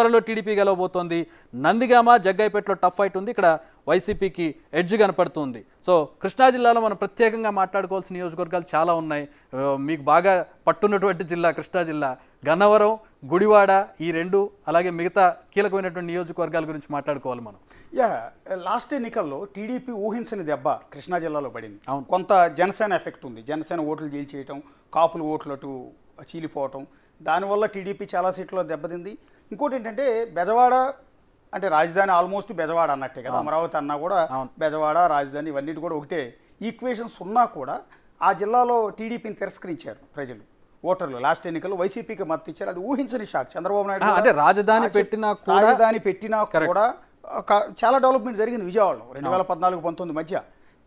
త్వరలో టీడీపీ గెలవబోతోంది నందిగామ జగ్గైపేటలో టఫ్ ఫైట్ ఉంది ఇక్కడ వైసీపీకి ఎడ్జ్ కనపడుతుంది సో కృష్ణా జిల్లాలో మనం ప్రత్యేకంగా మాట్లాడుకోవాల్సిన నియోజకవర్గాలు చాలా ఉన్నాయి మీకు బాగా పట్టున్నటువంటి జిల్లా కృష్ణా జిల్లా గన్నవరం గుడివాడ ఈ రెండు అలాగే మిగతా కీలకమైనటువంటి నియోజకవర్గాల గురించి మాట్లాడుకోవాలి మనం యా లాస్ట్ ఎన్నికల్లో టీడీపీ ఊహించని దెబ్బ కృష్ణా జిల్లాలో పడింది అవును కొంత జనసేన ఎఫెక్ట్ ఉంది జనసేన ఓట్లు గెలిచేయటం కాపులు ఓట్లు అటు చీలిపోవటం దానివల్ల టీడీపీ చాలా సీట్లో దెబ్బతింది ఇంకోటి ఏంటంటే బెజవాడ అంటే రాజధాని ఆల్మోస్ట్ బెజవాడ అన్నట్టే కదా అమరావతి అన్నా కూడా బెజవాడ రాజధాని ఇవన్నీ కూడా ఒకటే ఈక్వేషన్స్ ఉన్నా కూడా ఆ జిల్లాలో టీడీపీని తిరస్కరించారు ప్రజలు ఓటర్లు లాస్ట్ ఎన్నికల్లో వైసీపీకి మద్దతు ఇచ్చారు అది ఊహించని షాక్ చంద్రబాబు నాయుడు అంటే రాజధాని పెట్టినా రాజధాని పెట్టినా కూడా చాలా డెవలప్మెంట్ జరిగింది విజయవాడలో రెండు వేల పద్నాలుగు పంతొమ్మిది మధ్య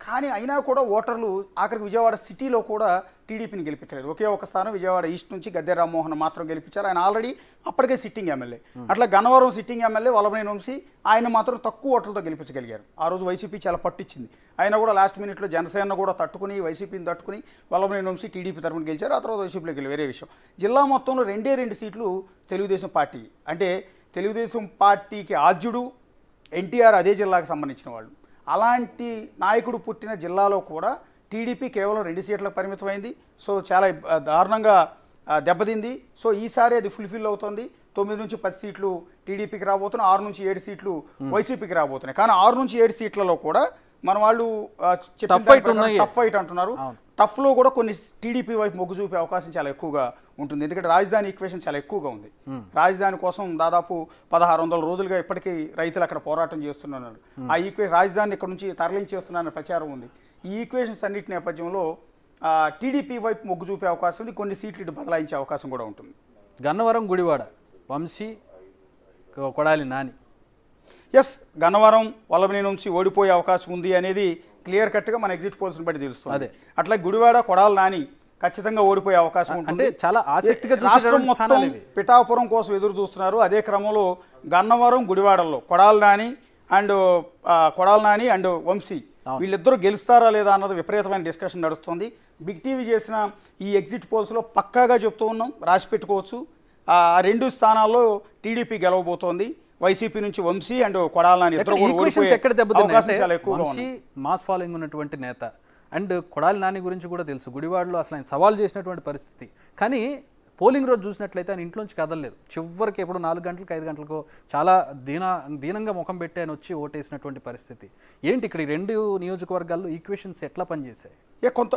కానీ అయినా కూడా ఓటర్లు ఆఖరికి విజయవాడ సిటీలో కూడా టీడీపీని గెలిపించలేదు ఒకే ఒక స్థానం విజయవాడ ఈస్ట్ నుంచి గద్దె రామ్మోహన్ మాత్రం గెలిపించారు ఆయన ఆల్రెడీ అప్పటికే సిట్టింగ్ ఎమ్మెల్యే hmm. అట్లా గన్నవరం సిట్టింగ్ ఎమ్మెల్యే వలబనే వంశీ ఆయన మాత్రం తక్కువ ఓట్లతో గెలిపించగలిగారు ఆ రోజు వైసీపీ చాలా పట్టించింది ఆయన కూడా లాస్ట్ మినిట్లో జనసేన కూడా తట్టుకుని వైసీపీని తట్టుకుని వల్లభనేని వంశీ టీడీపీ తరఫున గెలిచారు ఆ తర్వాత వైసీపీలో గెలి వేరే విషయం జిల్లా మొత్తంలో రెండే రెండు సీట్లు తెలుగుదేశం పార్టీ అంటే తెలుగుదేశం పార్టీకి ఆద్యుడు ఎన్టీఆర్ అదే జిల్లాకు సంబంధించిన వాళ్ళు అలాంటి నాయకుడు పుట్టిన జిల్లాలో కూడా టీడీపీ కేవలం రెండు సీట్లకు పరిమితమైంది సో చాలా దారుణంగా దెబ్బతింది సో ఈసారి అది ఫుల్ఫిల్ అవుతుంది తొమ్మిది నుంచి పది సీట్లు టీడీపీకి రాబోతున్నాయి ఆరు నుంచి ఏడు సీట్లు వైసీపీకి రాబోతున్నాయి కానీ ఆరు నుంచి ఏడు సీట్లలో కూడా మన వాళ్ళు టఫ్ ఫైట్ అంటున్నారు టఫ్లో కూడా కొన్ని టీడీపీ వైపు మొగ్గు చూపే అవకాశం చాలా ఎక్కువగా ఉంటుంది ఎందుకంటే రాజధాని ఈక్వేషన్ చాలా ఎక్కువగా ఉంది hmm. రాజధాని కోసం దాదాపు పదహారు వందల రోజులుగా ఇప్పటికీ రైతులు అక్కడ పోరాటం చేస్తున్నారు hmm. ఆ ఈక్వేషన్ రాజధాని ఇక్కడ నుంచి తరలించేస్తున్నారన్న ప్రచారం ఉంది ఈ ఈక్వేషన్స్ అన్నిటి నేపథ్యంలో టీడీపీ వైపు మొగ్గు చూపే అవకాశం ఉంది కొన్ని సీట్లు ఇటు బదలాయించే అవకాశం కూడా ఉంటుంది గన్నవరం గుడివాడ వంశీ కొడాలి నాని ఎస్ గన్నవరం వలబని నుంచి ఓడిపోయే అవకాశం ఉంది అనేది క్లియర్ కట్గా మన ఎగ్జిట్ పోల్స్ని బట్టి తెలుస్తుంది అదే అట్లా గుడివాడ కొడాలి నాని ఖచ్చితంగా ఓడిపోయే అవకాశం ఉంటుంది చాలా ఆసక్తిగా రాష్ట్రం మొత్తం పిఠాపురం కోసం ఎదురు చూస్తున్నారు అదే క్రమంలో గన్నవరం గుడివాడల్లో కొడాలి నాని అండ్ కొడాలి నాని అండ్ వంశీ వీళ్ళిద్దరూ గెలుస్తారా లేదా అన్నది విపరీతమైన డిస్కషన్ నడుస్తుంది బిగ్ టీవీ చేసిన ఈ ఎగ్జిట్ పోల్స్లో పక్కాగా చెప్తూ ఉన్నాం రాసి పెట్టుకోవచ్చు ఆ రెండు స్థానాల్లో టీడీపీ గెలవబోతోంది వైసీపీ నుంచి వంశీ అండ్ కొడాలని వంశీ మాస్ ఫాలోయింగ్ ఉన్నటువంటి నేత అండ్ కొడాలి నాని గురించి కూడా తెలుసు గుడివాడలో అసలు ఆయన సవాల్ చేసినటువంటి పరిస్థితి కానీ పోలింగ్ రోజు చూసినట్లయితే ఆయన ఇంట్లోంచి కదలలేదు చివరికి ఎప్పుడు నాలుగు గంటలకు ఐదు గంటలకు చాలా దీన దీనంగా ముఖం పెట్టి ఆయన వచ్చి ఓటేసినటువంటి పరిస్థితి ఏంటి ఇక్కడ ఈ రెండు నియోజకవర్గాల్లో ఈక్వేషన్స్ ఎట్లా పనిచేశాయి ఏ కొంత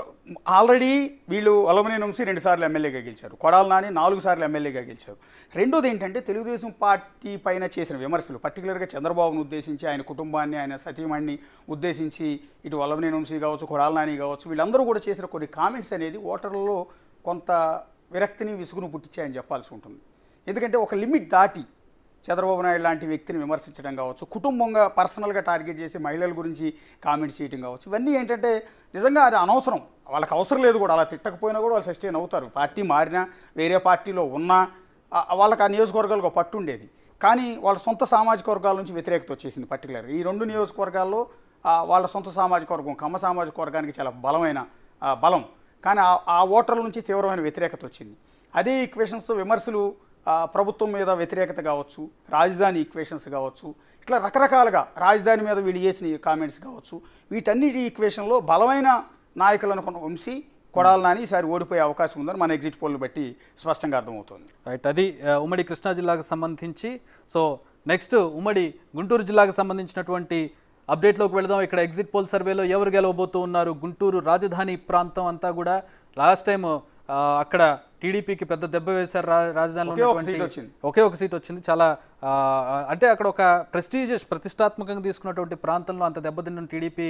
ఆల్రెడీ వీళ్ళు అలమనే నుంచి సార్లు ఎమ్మెల్యేగా గెలిచారు కొడాల నాని నాలుగు సార్లు ఎమ్మెల్యేగా గెలిచారు రెండోది ఏంటంటే తెలుగుదేశం పార్టీ పైన చేసిన విమర్శలు పర్టికులర్గా చంద్రబాబును ఉద్దేశించి ఆయన కుటుంబాన్ని ఆయన సతీమణిని ఉద్దేశించి ఇటు అలమనే నుంచి కావచ్చు కొడాల నాని కావచ్చు వీళ్ళందరూ కూడా చేసిన కొన్ని కామెంట్స్ అనేది ఓటర్లలో కొంత విరక్తిని విసుగును పుట్టించాయని చెప్పాల్సి ఉంటుంది ఎందుకంటే ఒక లిమిట్ దాటి చంద్రబాబు నాయుడు లాంటి వ్యక్తిని విమర్శించడం కావచ్చు కుటుంబంగా పర్సనల్గా టార్గెట్ చేసి మహిళల గురించి కామెంట్స్ చేయడం కావచ్చు ఇవన్నీ ఏంటంటే నిజంగా అది అనవసరం వాళ్ళకి అవసరం లేదు కూడా అలా తిట్టకపోయినా కూడా వాళ్ళు సస్టైన్ అవుతారు పార్టీ మారినా వేరే పార్టీలో ఉన్నా వాళ్ళకి ఆ నియోజకవర్గాలకు పట్టు ఉండేది కానీ వాళ్ళ సొంత సామాజిక వర్గాల నుంచి వ్యతిరేకత వచ్చేసింది పర్టికులర్ ఈ రెండు నియోజకవర్గాల్లో వాళ్ళ సొంత సామాజిక వర్గం కమ్మ సామాజిక వర్గానికి చాలా బలమైన బలం కానీ ఆ ఓటర్ల నుంచి తీవ్రమైన వ్యతిరేకత వచ్చింది అదే ఈక్వేషన్స్ విమర్శలు ప్రభుత్వం మీద వ్యతిరేకత కావచ్చు రాజధాని ఈక్వేషన్స్ కావచ్చు ఇట్లా రకరకాలుగా రాజధాని మీద వీళ్ళు చేసిన కామెంట్స్ కావచ్చు వీటన్నిటి ఈక్వేషన్లో బలమైన నాయకులు అనుకున్న వంశి కొడాల నాని ఈసారి ఓడిపోయే అవకాశం ఉందని మన ఎగ్జిట్ పోల్ని బట్టి స్పష్టంగా అర్థమవుతుంది రైట్ అది ఉమ్మడి కృష్ణా జిల్లాకు సంబంధించి సో నెక్స్ట్ ఉమ్మడి గుంటూరు జిల్లాకు సంబంధించినటువంటి అప్డేట్లోకి వెళదాం ఇక్కడ ఎగ్జిట్ పోల్ సర్వేలో ఎవరు గెలవబోతూ ఉన్నారు గుంటూరు రాజధాని ప్రాంతం అంతా కూడా లాస్ట్ టైం అక్కడ టీడీపీకి పెద్ద దెబ్బ వేశారు రాజధానిలో ఒకే ఒక సీట్ వచ్చింది చాలా అంటే అక్కడ ఒక ప్రెస్టీజియస్ ప్రతిష్టాత్మకంగా తీసుకున్నటువంటి ప్రాంతంలో అంత దెబ్బతిన్న టీడీపీ